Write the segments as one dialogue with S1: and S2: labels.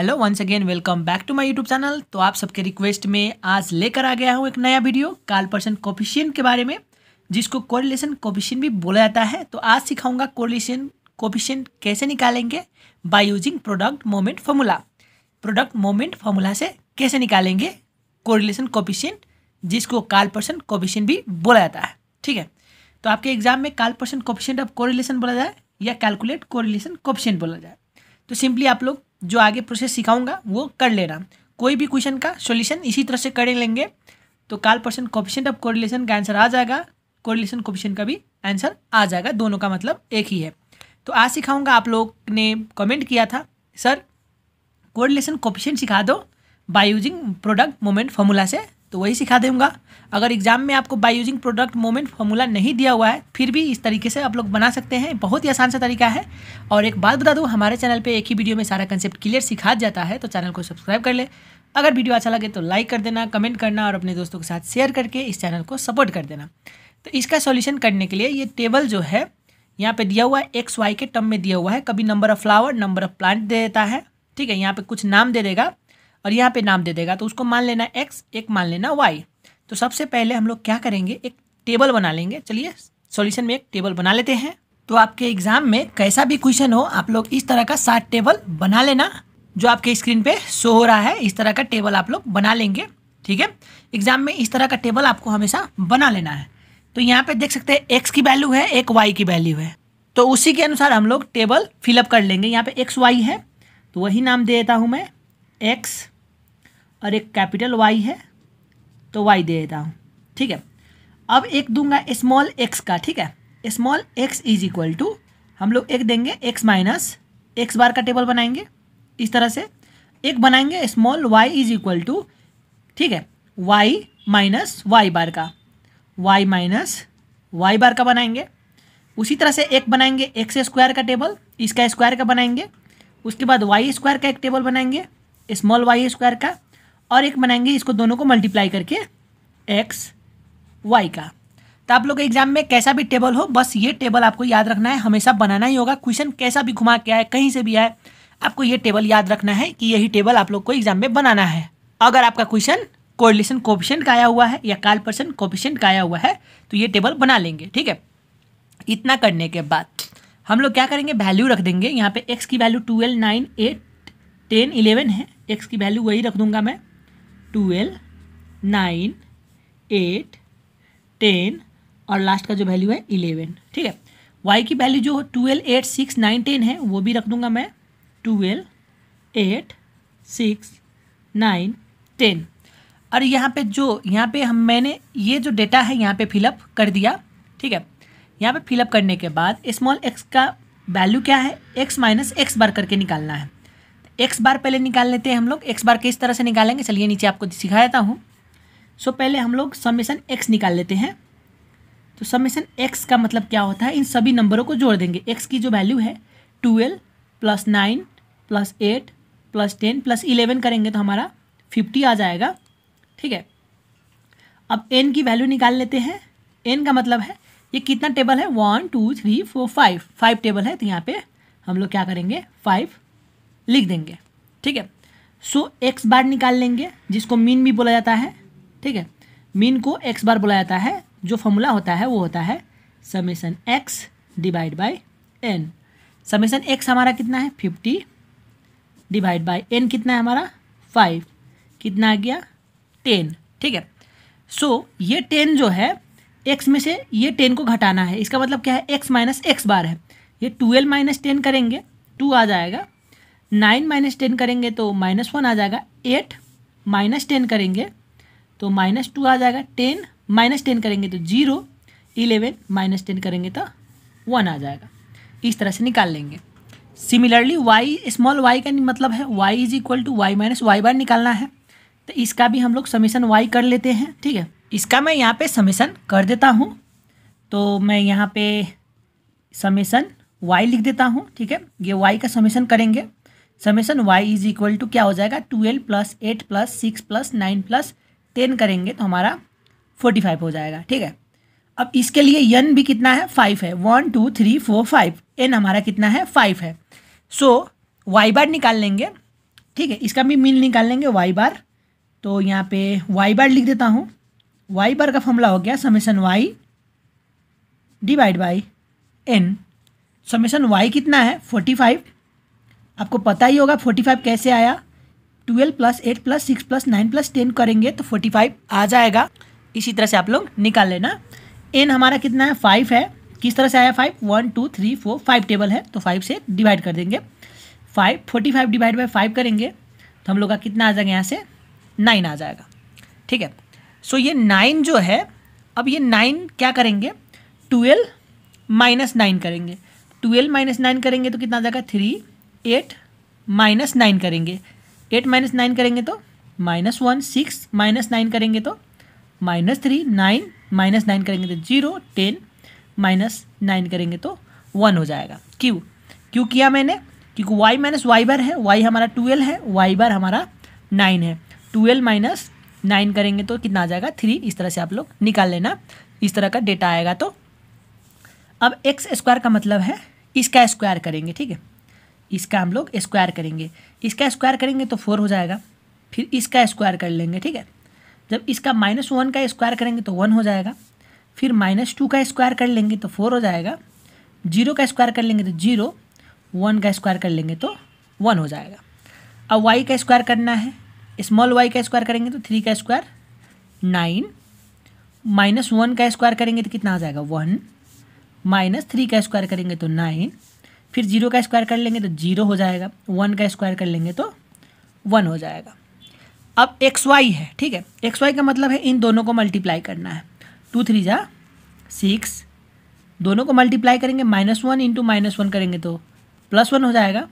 S1: hello once again welcome back to my YouTube channel तो आप सबके रिक्वेस्ट में आज लेकर आ गया हूँ एक नया वीडियो काल पर्सन कोफिशियन के बारे में जिसको कोरिलेशन कोफिशियन भी बोला जाता है तो आज सिखाऊंगा कोरिलेशन कोफिशियन कैसे निकालेंगे by using product moment formula product moment formula से कैसे निकालेंगे कोरिलेशन कोफिशियन जिसको काल पर्सन कोफिशियन भी बोला जाता है ठीक है तो आपके एग्जाम में काल पर्सन कोफिशियंट ऑफ कोरिलेशन बोला जाए या कैलकुलेट कोरिलेशन कोफिशियंट बोला जाए तो सिंपली आप लोग जो आगे प्रोसेस सिखाऊंगा वो कर लेना कोई भी क्वेश्चन का सॉल्यूशन इसी तरह से कर लेंगे तो Karl Pearson coefficient of correlation का आंसर आ जाएगा कोरिलेशन कॉपिशन का भी आंसर आ जाएगा दोनों का मतलब एक ही है तो आज सिखाऊंगा आप लोग ने कमेंट किया था सर कोरिलेशन कॉपिशन सिखा दो by using product moment formula से तो वही सिखा दूंगा अगर एग्जाम में आपको by using product moment formula नहीं दिया हुआ है फिर भी इस तरीके से आप लोग बना सकते हैं बहुत ही आसान सा तरीका है और एक बात बता दूँ हमारे चैनल पे एक ही वीडियो में सारा कंसेप्ट क्लियर सिखा जाता है तो चैनल को सब्सक्राइब कर ले अगर वीडियो अच्छा लगे तो लाइक कर देना कमेंट करना और अपने दोस्तों के साथ शेयर करके इस चैनल को सपोर्ट कर देना तो इसका सॉल्यूशन करने के लिए ये टेबल जो है यहाँ पे दिया हुआ है एक्स वाई के टर्म में दिया हुआ है कभी number of flower number of plant दे देता है ठीक है यहाँ पे कुछ नाम दे देगा और यहाँ पे नाम दे देगा तो उसको मान लेना एक्स एक मान लेना वाई तो सबसे पहले हम लोग क्या करेंगे एक टेबल बना लेंगे चलिए सॉल्यूशन में एक टेबल बना लेते हैं तो आपके एग्जाम में कैसा भी क्वेश्चन हो आप लोग इस तरह का सात टेबल बना लेना जो आपके स्क्रीन पे शो हो रहा है इस तरह का टेबल आप लोग बना लेंगे ठीक है एग्जाम में इस तरह का टेबल आपको हमेशा बना लेना है तो यहाँ पे देख सकते हैं एक्स की वैल्यू है एक वाई की वैल्यू है तो उसी के अनुसार हम लोग टेबल फिलअप कर लेंगे यहाँ पे एक्स वाई है तो वही नाम दे देता हूँ मैं एक्स और एक कैपिटल वाई है तो वाई दे देता हूँ ठीक है अब एक दूंगा स्मॉल एक्स का ठीक है small X is equal to हम लोग एक देंगे एक्स माइनस एक्स बार का टेबल बनाएंगे इस तरह से एक बनाएंगे small Y is equal to ठीक है वाई माइनस वाई बार का वाई माइनस वाई बार का बनाएंगे उसी तरह से एक बनाएंगे एक्स स्क्वायर का टेबल इसका स्क्वायर का बनाएंगे उसके बाद वाई स्क्वायर का एक टेबल बनाएंगे स्मॉल वाई स्क्वायर का और एक बनाएंगे इसको दोनों को मल्टीप्लाई करके एक्स वाई का तो आप लोग एग्जाम में कैसा भी टेबल हो बस ये टेबल आपको याद रखना है हमेशा बनाना ही होगा क्वेश्चन कैसा भी घुमा के आए कहीं से भी आए आपको ये टेबल याद रखना है कि यही टेबल आप लोग को एग्जाम में बनाना है अगर आपका क्वेश्चन कोरिलेशन कोपिशेंट का आया हुआ है या काल पर्सन कोपिशेंट का आया हुआ है तो ये टेबल बना लेंगे ठीक है इतना करने के बाद हम लोग क्या करेंगे वैल्यू रख देंगे यहाँ पे एक्स की value twelve nine eight ten eleven है एक्स की वैल्यू वही रख दूंगा मैं ट्वेल्व नाइन एट टेन और लास्ट का जो वैल्यू है इलेवन ठीक है वाई की वैल्यू जो twelve eight six nine ten है वो भी रख दूंगा मैं twelve eight six nine ten और यहाँ पे जो यहाँ पे हम मैंने ये जो डेटा है यहाँ पे फिलअप कर दिया ठीक है यहाँ पे फिलअप करने के बाद स्मॉल एक्स का वैल्यू क्या है एक्स माइनस एक्स बार करके निकालना है एक्स बार पहले निकाल लेते हैं हम लोग एक्स बार किस तरह से निकालेंगे चलिए नीचे आपको सिखा देता हूँ सो पहले हम लोग समेसन एक्स निकाल लेते हैं तो समेसन एक्स का मतलब क्या होता है इन सभी नंबरों को जोड़ देंगे एक्स की जो वैल्यू है twelve plus nine plus eight plus ten plus eleven करेंगे तो हमारा फिफ्टी आ जाएगा ठीक है अब एन की वैल्यू निकाल लेते हैं एन का मतलब है ये कितना टेबल है one two three four five five table है तो यहाँ पे हम लोग क्या करेंगे फाइव लिख देंगे ठीक है सो एक्स बार निकाल लेंगे जिसको मीन भी बोला जाता है ठीक है मीन को एक्स बार बोला जाता है जो फॉर्मूला होता है वो होता है summation X divide by N summation X हमारा कितना है फिफ्टी डिवाइड बाई एन कितना है हमारा फाइव कितना आ गया टेन ठीक है सो so, ये टेन जो है एक्स में से ये टेन को घटाना है इसका मतलब क्या है एक्स माइनस एक्स बार है ये ट्वेल्व माइनस टेन करेंगे टू आ जाएगा नाइन माइनस टेन करेंगे तो माइनस वन आ जाएगा एट माइनस टेन करेंगे तो माइनस टू आ जाएगा टेन माइनस टेन करेंगे तो जीरो इलेवन माइनस टेन करेंगे तो वन आ जाएगा इस तरह से निकाल लेंगे सिमिलरली वाई स्मॉल वाई का मतलब है Y is equal to Y minus Y bar निकालना है तो इसका भी हम लोग समीशन वाई कर लेते हैं ठीक है इसका मैं यहाँ पर समीशन कर देता हूँ तो मैं यहाँ पर समीशन वाई लिख देता हूँ ठीक है ये वाई का समीशन करेंगे summation Y is equal to क्या हो जाएगा twelve plus eight plus six plus nine plus ten करेंगे तो हमारा फोर्टी फाइव हो जाएगा ठीक है अब इसके लिए एन भी कितना है फाइव है one two three four five N हमारा कितना है फाइव है सो वाई बार निकाल लेंगे ठीक है इसका भी मिल निकाल लेंगे वाई बार तो यहाँ पे वाई बार लिख देता हूँ वाई बार का फॉर्मूला हो गया summation Y divide by N summation Y कितना है फोर्टी फाइव आपको पता ही होगा फोर्टी फाइव कैसे आया twelve plus eight plus six plus nine plus ten करेंगे तो फोर्टी फाइव आ जाएगा इसी तरह से आप लोग निकाल लेना एन हमारा कितना है फाइव है किस तरह से आया five one two three four five table है तो फाइव से डिवाइड कर देंगे five forty five divide by five करेंगे तो हम लोग का कितना आ जाएगा यहाँ से नाइन आ जाएगा ठीक है सो ये नाइन जो है अब ये नाइन क्या करेंगे ट्वेल्व माइनस नाइन करेंगे ट्वेल्व माइनस नाइन करेंगे तो कितना आ जाएगा थ्री एट माइनस नाइन करेंगे एट माइनस नाइन करेंगे तो minus one six minus nine करेंगे तो minus three nine minus nine करेंगे तो जीरो टेन माइनस नाइन करेंगे तो वन हो जाएगा क्यों क्यों किया मैंने क्योंकि वाई माइनस वाई बार है वाई हमारा ट्वेल्व है वाई बार हमारा नाइन है ट्वेल्व माइनस नाइन करेंगे तो कितना आ जाएगा थ्री इस तरह से आप लोग निकाल लेना इस तरह का डेटा आएगा तो अब एक्स स्क्वायर का मतलब है इसका स्क्वायर करेंगे ठीक है इसका हम लोग स्क्वायर करेंगे इसका स्क्वायर करेंगे तो फोर हो जाएगा फिर इसका स्क्वायर कर लेंगे ठीक है जब इसका माइनस वन का स्क्वायर करेंगे तो वन हो जाएगा फिर माइनस टू का स्क्वायर कर लेंगे तो फोर हो जाएगा जीरो का स्क्वायर कर लेंगे तो जीरो वन का स्क्वायर कर लेंगे तो वन हो जाएगा अब वाई का स्क्वायर करना है स्मॉल वाई का स्क्वायर करेंगे तो थ्री का स्क्वायर नाइन माइनस वन का स्क्वायर करेंगे तो कितना आ जाएगा वन माइनस थ्री का स्क्वायर करेंगे तो नाइन फिर जीरो का स्क्वायर कर लेंगे तो जीरो हो जाएगा वन का स्क्वायर कर लेंगे तो वन हो जाएगा अब एक्स वाई है ठीक है एक्स वाई का मतलब है इन दोनों को मल्टीप्लाई करना है टू थ्री जा सिक्स दोनों को मल्टीप्लाई करेंगे minus one into minus one करेंगे तो प्लस वन हो जाएगा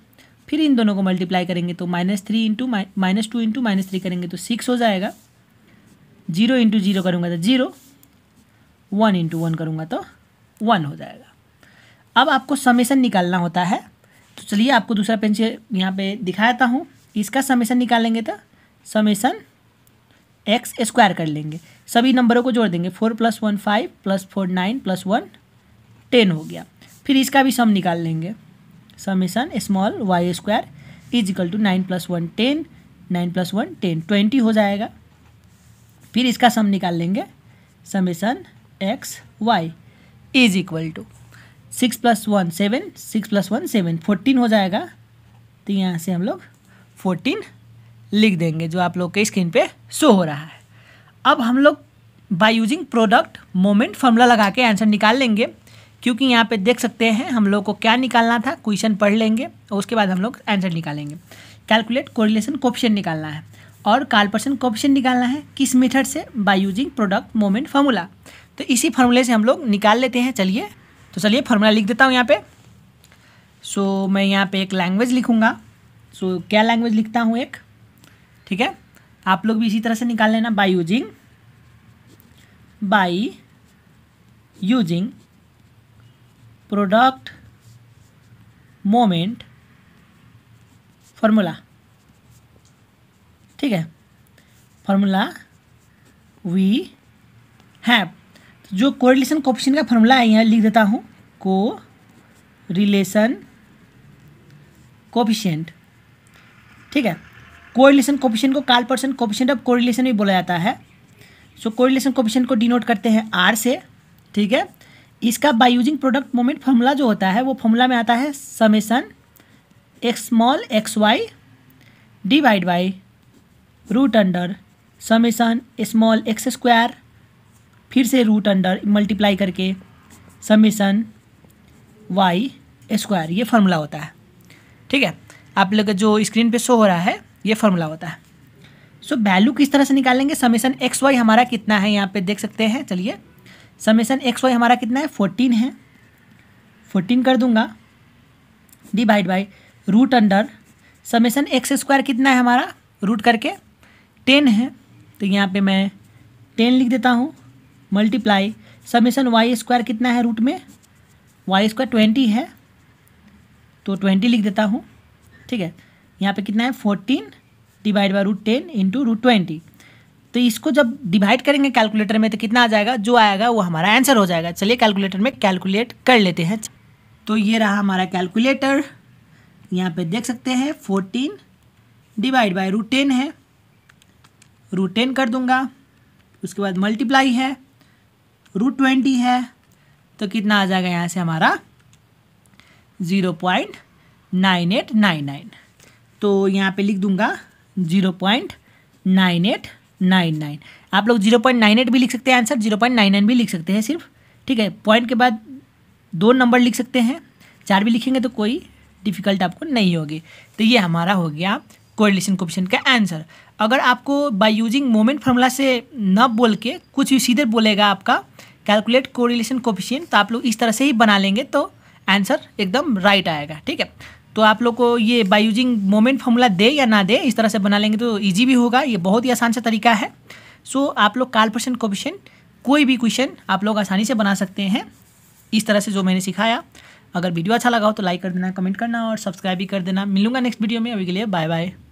S1: फिर इन दोनों को मल्टीप्लाई करेंगे तो minus three into minus two into minus three करेंगे तो सिक्स हो जाएगा जीरो इंटू जीरो करूँगा तो जीरो वन इंटू वन करूँगा तो वन हो जाएगा अब आपको समेसन निकालना होता है तो चलिए आपको दूसरा पेंच यहाँ पे दिखाता हूँ इसका समेसन निकालेंगे तो समेसन एक्स स्क्वायर कर लेंगे सभी नंबरों को जोड़ देंगे four plus one five plus four nine plus one ten हो गया फिर इसका भी सम निकाल लेंगे summation small Y square is equal to nine plus one ten nine plus one ten twenty हो जाएगा फिर इसका सम निकाल लेंगे summation X Y is equal to six plus one seven six plus one seven fourteen हो जाएगा तो यहाँ से हम लोग फोर्टीन लिख देंगे जो आप लोग के स्क्रीन पे शो हो रहा है अब हम लोग by using product moment formula लगा के आंसर निकाल लेंगे क्योंकि यहाँ पे देख सकते हैं हम लोग को क्या निकालना था क्वेश्चन पढ़ लेंगे और उसके बाद हम लोग आंसर निकालेंगे कैलकुलेट कोरिलेशन कोप्शन निकालना है और कालपर्सन कोप्शन निकालना है किस मेथड से by using product moment formula तो इसी फार्मूले से हम लोग निकाल लेते हैं चलिए तो चलिए फॉर्मूला लिख देता हूँ यहाँ पे सो so, मैं यहाँ पे एक लैंग्वेज लिखूँगा सो so, क्या लैंग्वेज लिखता हूँ एक ठीक है आप लोग भी इसी तरह से निकाल लेना by using by using product moment formula ठीक है फॉर्मूला वी हैव जो कोरिलेशन कॉपिशन का फॉर्मूला है यहाँ लिख देता हूँ को रिलेशन कोपिशेंट ठीक है कोरिलेशन कॉपिशन को काल पर्सन कोपिशेंट ऑफ कोरिलेशन भी बोला जाता है सो कोरिलेशन कॉपिशन को डिनोट करते हैं आर से ठीक है इसका by using product moment formula जो होता है वो फॉर्मूला में आता है summation X small X Y divide by root under summation small X square फिर से रूट अंडर मल्टीप्लाई करके समीशन वाई स्क्वायर ये फार्मूला होता है ठीक है आप लोग जो स्क्रीन पे शो हो रहा है ये फार्मूला होता है सो so, वैल्यू किस तरह से निकालेंगे समेसन एक्स वाई हमारा कितना है यहाँ पे देख सकते हैं चलिए समेसन एक्स वाई हमारा कितना है फोर्टीन है फोर्टीन कर दूंगा divide by root under summation X square कितना है हमारा रूट करके टेन है तो यहाँ पे मैं टेन लिख देता हूँ मल्टीप्लाई समेसन वाई स्क्वायर कितना है रूट में वाई स्क्वायर ट्वेंटी है तो ट्वेंटी लिख देता हूँ ठीक है यहाँ पे कितना है fourteen divide by root ten into root twenty तो इसको जब डिवाइड करेंगे कैलकुलेटर में तो कितना आ जाएगा जो आएगा वो हमारा आंसर हो जाएगा चलिए कैलकुलेटर में कैलकुलेट कर लेते हैं तो ये रहा हमारा कैलकुलेटर यहाँ पे देख सकते हैं fourteen divide by root ten है रूट टेन कर दूंगा उसके बाद मल्टीप्लाई है रूट ट्वेंटी है तो कितना आ जाएगा यहाँ से हमारा zero point nine eight nine nine तो यहाँ पे लिख दूंगा zero point nine eight nine nine आप लोग ज़ीरो पॉइंट नाइन एट भी लिख सकते हैं answer zero point nine nine भी लिख सकते हैं सिर्फ ठीक है पॉइंट के बाद दो नंबर लिख सकते हैं चार भी लिखेंगे तो कोई डिफ़िकल्ट आपको नहीं होगी तो ये हमारा हो गया कोरिलेशन क्वेश्चन का आंसर अगर आपको बाय यूजिंग मोमेंट फार्मूला से न बोल के कुछ भी सीधे बोलेगा आपका कैलकुलेट कोरिलेशन कोफिशियंट तो आप लोग इस तरह से ही बना लेंगे तो आंसर एकदम राइट आएगा ठीक है तो आप लोग को ये बाय यूजिंग मोमेंट फार्मूला दे या ना दे इस तरह से बना लेंगे तो ईजी भी होगा ये बहुत ही आसान सा तरीका है सो so, आप लोग काल पर्सन कोई भी क्वेश्चन आप लोग आसानी से बना सकते हैं इस तरह से जो मैंने सिखाया अगर वीडियो अच्छा लगा हो तो लाइक कर देना कमेंट करना और सब्सक्राइब भी कर देना मिलूंगा नेक्स्ट वीडियो में अभी के लिए बाय बाय